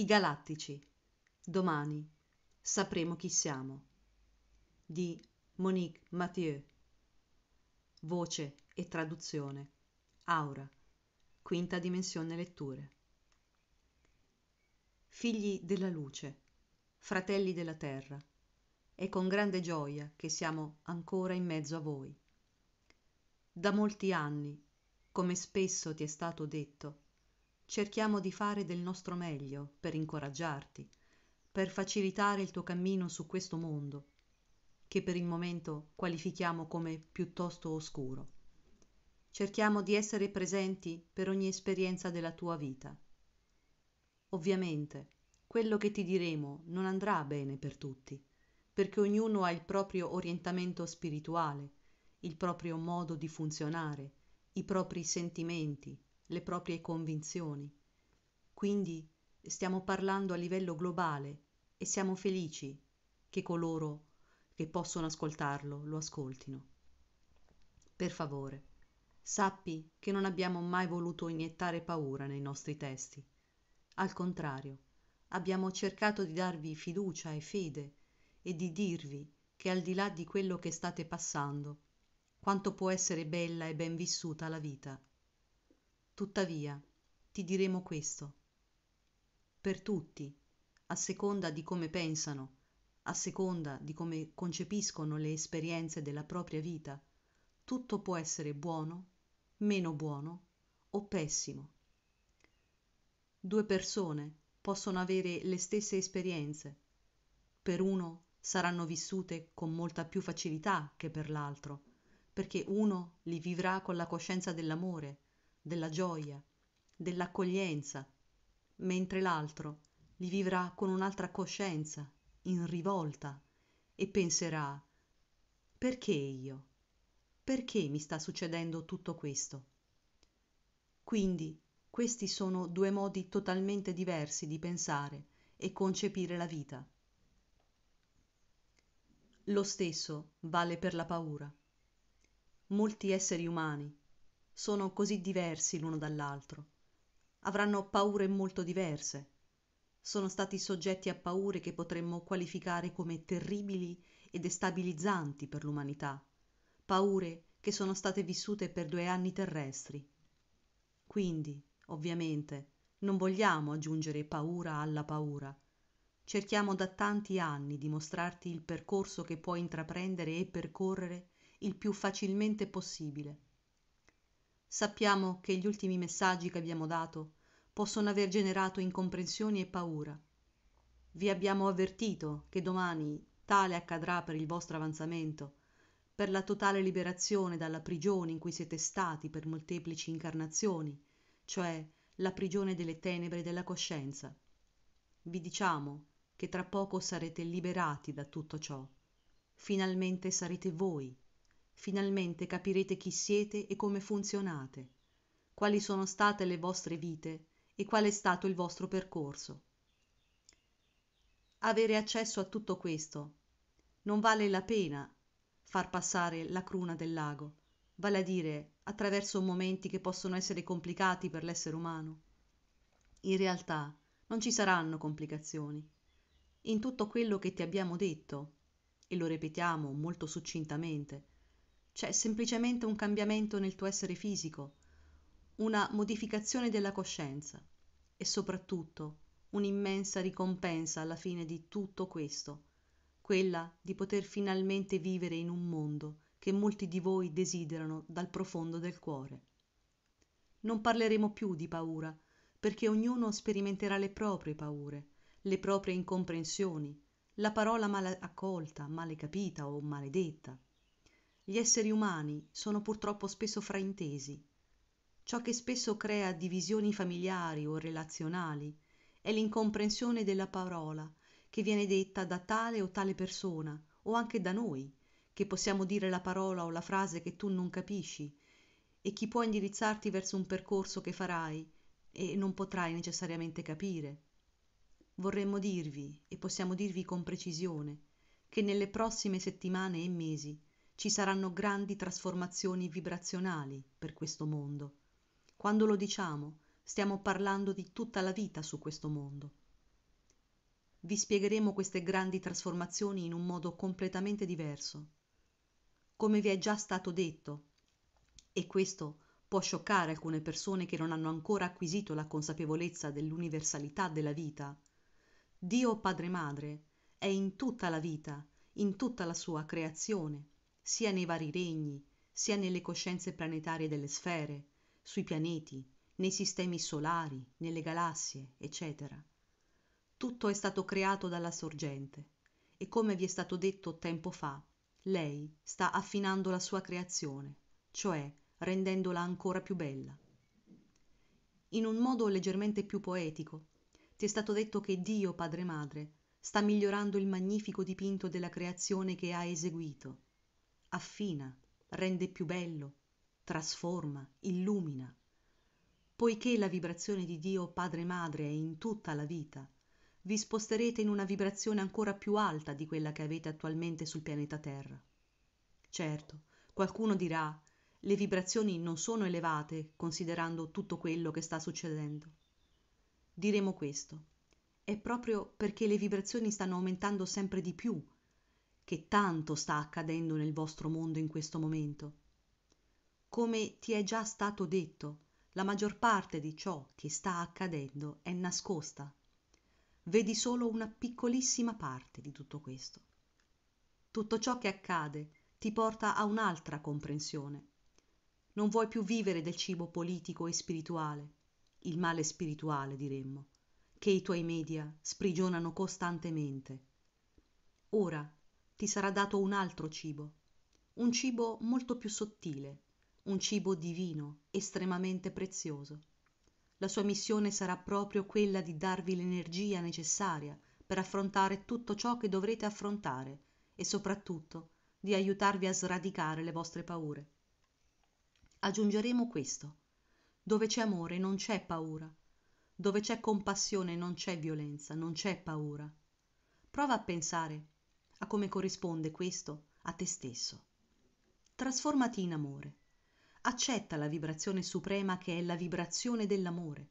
I Galattici. Domani sapremo chi siamo. Di Monique Mathieu. Voce e traduzione. Aura. Quinta dimensione letture. Figli della luce, fratelli della terra, è con grande gioia che siamo ancora in mezzo a voi. Da molti anni, come spesso ti è stato detto, cerchiamo di fare del nostro meglio per incoraggiarti, per facilitare il tuo cammino su questo mondo, che per il momento qualifichiamo come piuttosto oscuro. Cerchiamo di essere presenti per ogni esperienza della tua vita. Ovviamente, quello che ti diremo non andrà bene per tutti, perché ognuno ha il proprio orientamento spirituale, il proprio modo di funzionare, i propri sentimenti, le proprie convinzioni. Quindi stiamo parlando a livello globale e siamo felici che coloro che possono ascoltarlo lo ascoltino. Per favore, sappi che non abbiamo mai voluto iniettare paura nei nostri testi. Al contrario, abbiamo cercato di darvi fiducia e fede e di dirvi che al di là di quello che state passando, quanto può essere bella e ben vissuta la vita Tuttavia, ti diremo questo. Per tutti, a seconda di come pensano, a seconda di come concepiscono le esperienze della propria vita, tutto può essere buono, meno buono o pessimo. Due persone possono avere le stesse esperienze. Per uno saranno vissute con molta più facilità che per l'altro, perché uno li vivrà con la coscienza dell'amore, della gioia, dell'accoglienza, mentre l'altro li vivrà con un'altra coscienza, in rivolta, e penserà perché io? Perché mi sta succedendo tutto questo? Quindi questi sono due modi totalmente diversi di pensare e concepire la vita. Lo stesso vale per la paura. Molti esseri umani sono così diversi l'uno dall'altro avranno paure molto diverse sono stati soggetti a paure che potremmo qualificare come terribili e destabilizzanti per l'umanità paure che sono state vissute per due anni terrestri quindi ovviamente non vogliamo aggiungere paura alla paura cerchiamo da tanti anni di mostrarti il percorso che puoi intraprendere e percorrere il più facilmente possibile sappiamo che gli ultimi messaggi che abbiamo dato possono aver generato incomprensioni e paura. Vi abbiamo avvertito che domani tale accadrà per il vostro avanzamento, per la totale liberazione dalla prigione in cui siete stati per molteplici incarnazioni, cioè la prigione delle tenebre della coscienza. Vi diciamo che tra poco sarete liberati da tutto ciò. Finalmente sarete voi finalmente capirete chi siete e come funzionate, quali sono state le vostre vite e qual è stato il vostro percorso. Avere accesso a tutto questo non vale la pena far passare la cruna del lago, vale a dire attraverso momenti che possono essere complicati per l'essere umano. In realtà non ci saranno complicazioni. In tutto quello che ti abbiamo detto, e lo ripetiamo molto succintamente, c'è semplicemente un cambiamento nel tuo essere fisico, una modificazione della coscienza e soprattutto un'immensa ricompensa alla fine di tutto questo, quella di poter finalmente vivere in un mondo che molti di voi desiderano dal profondo del cuore. Non parleremo più di paura, perché ognuno sperimenterà le proprie paure, le proprie incomprensioni, la parola male accolta, male capita o maledetta. Gli esseri umani sono purtroppo spesso fraintesi. Ciò che spesso crea divisioni familiari o relazionali è l'incomprensione della parola che viene detta da tale o tale persona o anche da noi, che possiamo dire la parola o la frase che tu non capisci e chi può indirizzarti verso un percorso che farai e non potrai necessariamente capire. Vorremmo dirvi, e possiamo dirvi con precisione, che nelle prossime settimane e mesi ci saranno grandi trasformazioni vibrazionali per questo mondo. Quando lo diciamo, stiamo parlando di tutta la vita su questo mondo. Vi spiegheremo queste grandi trasformazioni in un modo completamente diverso. Come vi è già stato detto, e questo può scioccare alcune persone che non hanno ancora acquisito la consapevolezza dell'universalità della vita, Dio Padre Madre è in tutta la vita, in tutta la sua creazione sia nei vari regni sia nelle coscienze planetarie delle sfere sui pianeti nei sistemi solari nelle galassie eccetera. tutto è stato creato dalla sorgente e come vi è stato detto tempo fa lei sta affinando la sua creazione cioè rendendola ancora più bella in un modo leggermente più poetico ti è stato detto che Dio Padre Madre sta migliorando il magnifico dipinto della creazione che ha eseguito affina rende più bello trasforma illumina poiché la vibrazione di Dio Padre Madre è in tutta la vita, vi sposterete in una vibrazione ancora più alta di quella che avete attualmente sul pianeta Terra. Certo, qualcuno dirà, le vibrazioni non sono elevate considerando tutto quello che sta succedendo. Diremo questo. È proprio perché le vibrazioni stanno aumentando sempre di più che tanto sta accadendo nel vostro mondo in questo momento. Come ti è già stato detto, la maggior parte di ciò che sta accadendo è nascosta. Vedi solo una piccolissima parte di tutto questo. Tutto ciò che accade ti porta a un'altra comprensione. Non vuoi più vivere del cibo politico e spirituale, il male spirituale diremmo, che i tuoi media sprigionano costantemente. Ora ti sarà dato un altro cibo, un cibo molto più sottile, un cibo divino, estremamente prezioso. La sua missione sarà proprio quella di darvi l'energia necessaria per affrontare tutto ciò che dovrete affrontare e soprattutto di aiutarvi a sradicare le vostre paure. Aggiungeremo questo. Dove c'è amore non c'è paura. Dove c'è compassione non c'è violenza, non c'è paura. Prova a pensare a come corrisponde questo a te stesso. Trasformati in amore. Accetta la vibrazione suprema che è la vibrazione dell'amore.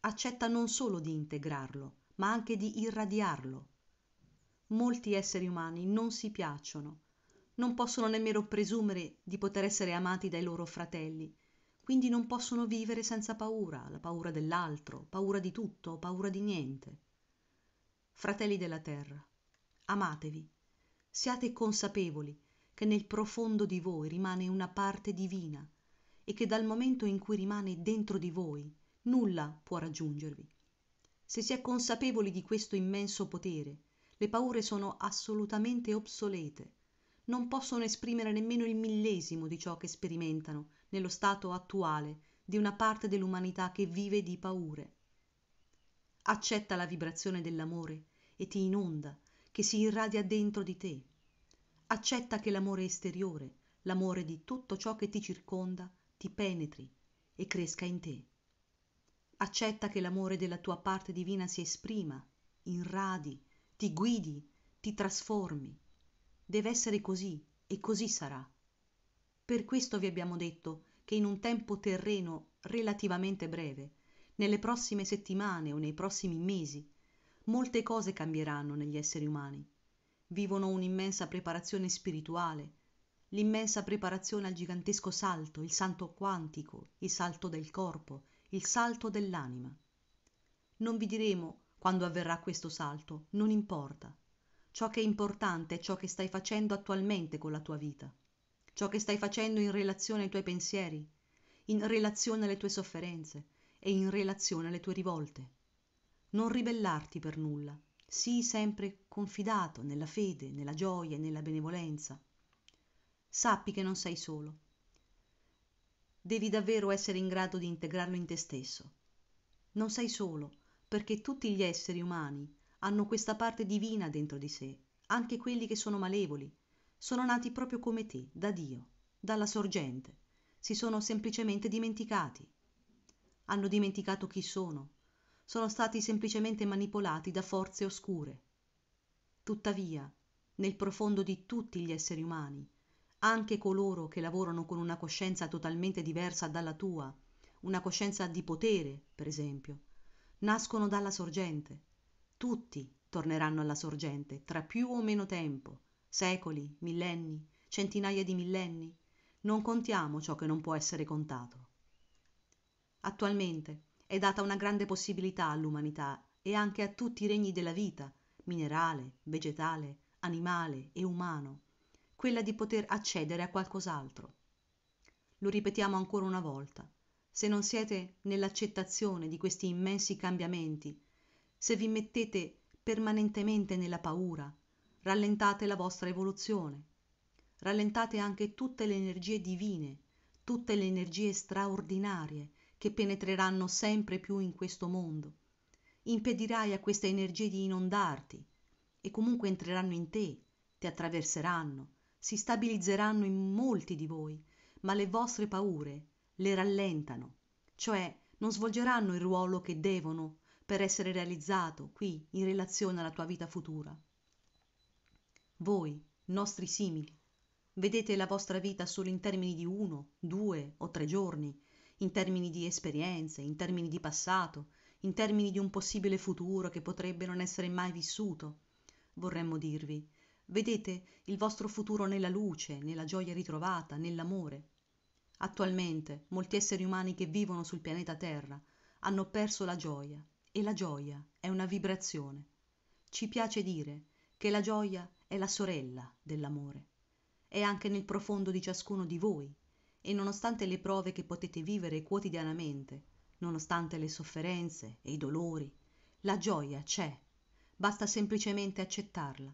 Accetta non solo di integrarlo, ma anche di irradiarlo. Molti esseri umani non si piacciono, non possono nemmeno presumere di poter essere amati dai loro fratelli, quindi non possono vivere senza paura, la paura dell'altro, paura di tutto, paura di niente. Fratelli della terra, amatevi siate consapevoli che nel profondo di voi rimane una parte divina e che dal momento in cui rimane dentro di voi nulla può raggiungervi. Se si è consapevoli di questo immenso potere, le paure sono assolutamente obsolete, non possono esprimere nemmeno il millesimo di ciò che sperimentano nello stato attuale di una parte dell'umanità che vive di paure. Accetta la vibrazione dell'amore e ti inonda che si irradia dentro di te. Accetta che l'amore esteriore, l'amore di tutto ciò che ti circonda, ti penetri e cresca in te. Accetta che l'amore della tua parte divina si esprima, irradi, ti guidi, ti trasformi. Deve essere così e così sarà. Per questo vi abbiamo detto che in un tempo terreno relativamente breve, nelle prossime settimane o nei prossimi mesi, molte cose cambieranno negli esseri umani. Vivono un'immensa preparazione spirituale, l'immensa preparazione al gigantesco salto, il salto quantico, il salto del corpo, il salto dell'anima. Non vi diremo quando avverrà questo salto, non importa. Ciò che è importante è ciò che stai facendo attualmente con la tua vita, ciò che stai facendo in relazione ai tuoi pensieri, in relazione alle tue sofferenze e in relazione alle tue rivolte non ribellarti per nulla, sii sempre confidato nella fede, nella gioia e nella benevolenza. Sappi che non sei solo. Devi davvero essere in grado di integrarlo in te stesso. Non sei solo, perché tutti gli esseri umani hanno questa parte divina dentro di sé, anche quelli che sono malevoli, sono nati proprio come te, da Dio, dalla sorgente, si sono semplicemente dimenticati. Hanno dimenticato chi sono, sono stati semplicemente manipolati da forze oscure. Tuttavia, nel profondo di tutti gli esseri umani, anche coloro che lavorano con una coscienza totalmente diversa dalla tua, una coscienza di potere, per esempio, nascono dalla sorgente. Tutti torneranno alla sorgente tra più o meno tempo, secoli, millenni, centinaia di millenni. Non contiamo ciò che non può essere contato. Attualmente è data una grande possibilità all'umanità e anche a tutti i regni della vita, minerale, vegetale, animale e umano, quella di poter accedere a qualcos'altro. Lo ripetiamo ancora una volta. Se non siete nell'accettazione di questi immensi cambiamenti, se vi mettete permanentemente nella paura, rallentate la vostra evoluzione, rallentate anche tutte le energie divine, tutte le energie straordinarie che penetreranno sempre più in questo mondo. Impedirai a queste energie di inondarti e comunque entreranno in te, ti attraverseranno, si stabilizzeranno in molti di voi, ma le vostre paure le rallentano, cioè non svolgeranno il ruolo che devono per essere realizzato qui in relazione alla tua vita futura. Voi, nostri simili, vedete la vostra vita solo in termini di uno, due o tre giorni, in termini di esperienze, in termini di passato, in termini di un possibile futuro che potrebbe non essere mai vissuto. Vorremmo dirvi, vedete il vostro futuro nella luce, nella gioia ritrovata, nell'amore. Attualmente molti esseri umani che vivono sul pianeta Terra hanno perso la gioia e la gioia è una vibrazione. Ci piace dire che la gioia è la sorella dell'amore. È anche nel profondo di ciascuno di voi e nonostante le prove che potete vivere quotidianamente, nonostante le sofferenze e i dolori, la gioia c'è. Basta semplicemente accettarla.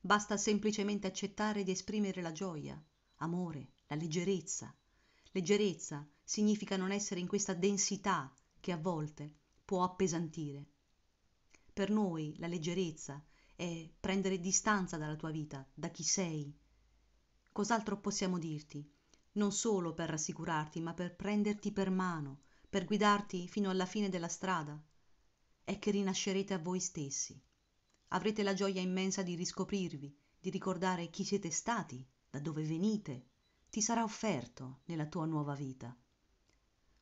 Basta semplicemente accettare di esprimere la gioia, amore, la leggerezza. Leggerezza significa non essere in questa densità che a volte può appesantire. Per noi la leggerezza è prendere distanza dalla tua vita, da chi sei. Cos'altro possiamo dirti? non solo per rassicurarti ma per prenderti per mano per guidarti fino alla fine della strada è che rinascerete a voi stessi avrete la gioia immensa di riscoprirvi di ricordare chi siete stati da dove venite ti sarà offerto nella tua nuova vita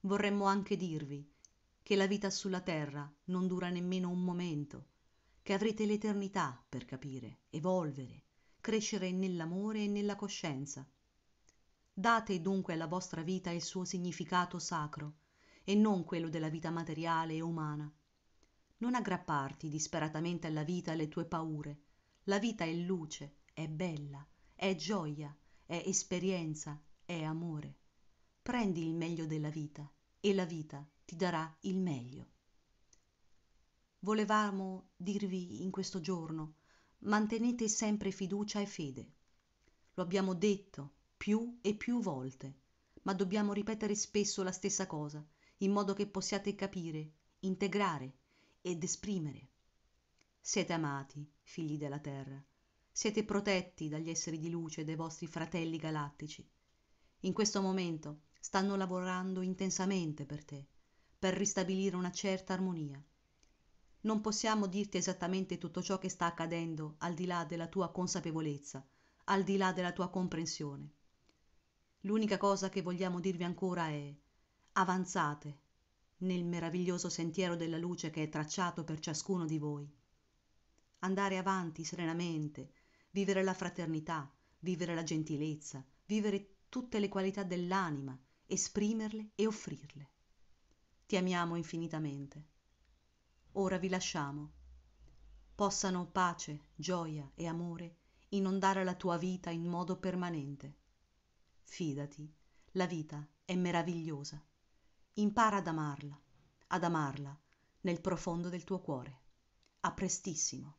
vorremmo anche dirvi che la vita sulla terra non dura nemmeno un momento che avrete l'eternità per capire evolvere crescere nell'amore e nella coscienza date dunque alla vostra vita il suo significato sacro e non quello della vita materiale e umana non aggrapparti disperatamente alla vita e alle tue paure la vita è luce è bella è gioia, è esperienza è amore prendi il meglio della vita e la vita ti darà il meglio volevamo dirvi in questo giorno mantenete sempre fiducia e fede lo abbiamo detto più e più volte ma dobbiamo ripetere spesso la stessa cosa in modo che possiate capire integrare ed esprimere siete amati figli della terra siete protetti dagli esseri di luce dei vostri fratelli galattici in questo momento stanno lavorando intensamente per te per ristabilire una certa armonia non possiamo dirti esattamente tutto ciò che sta accadendo al di là della tua consapevolezza al di là della tua comprensione l'unica cosa che vogliamo dirvi ancora è avanzate nel meraviglioso sentiero della luce che è tracciato per ciascuno di voi andare avanti serenamente vivere la fraternità vivere la gentilezza vivere tutte le qualità dell'anima esprimerle e offrirle ti amiamo infinitamente ora vi lasciamo possano pace gioia e amore inondare la tua vita in modo permanente fidati, la vita è meravigliosa. Impara ad amarla, ad amarla nel profondo del tuo cuore. A prestissimo.